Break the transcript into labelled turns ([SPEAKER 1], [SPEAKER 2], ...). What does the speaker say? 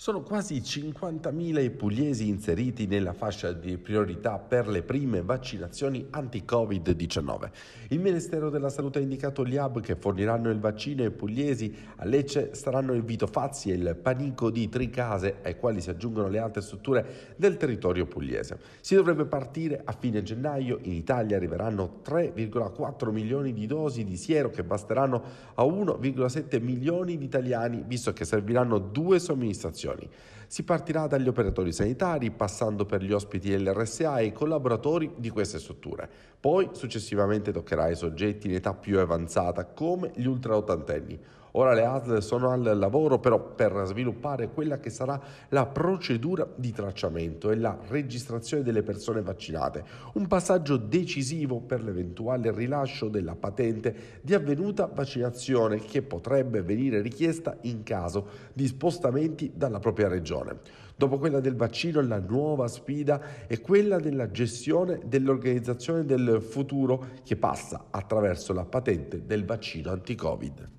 [SPEAKER 1] Sono quasi 50.000 i pugliesi inseriti nella fascia di priorità per le prime vaccinazioni anti-Covid-19. Il Ministero della Salute ha indicato gli hub che forniranno il vaccino ai pugliesi. A Lecce saranno il Vito Fazzi e il Panico di Tricase, ai quali si aggiungono le altre strutture del territorio pugliese. Si dovrebbe partire a fine gennaio. In Italia arriveranno 3,4 milioni di dosi di siero che basteranno a 1,7 milioni di italiani, visto che serviranno due somministrazioni istituzioni. Si partirà dagli operatori sanitari, passando per gli ospiti dell'RSA e i collaboratori di queste strutture. Poi successivamente toccherà ai soggetti in età più avanzata, come gli ultraottantenni Ora le ASL sono al lavoro però per sviluppare quella che sarà la procedura di tracciamento e la registrazione delle persone vaccinate, un passaggio decisivo per l'eventuale rilascio della patente di avvenuta vaccinazione che potrebbe venire richiesta in caso di spostamenti dalla propria regione. Dopo quella del vaccino, la nuova sfida è quella della gestione dell'organizzazione del futuro che passa attraverso la patente del vaccino anti-Covid.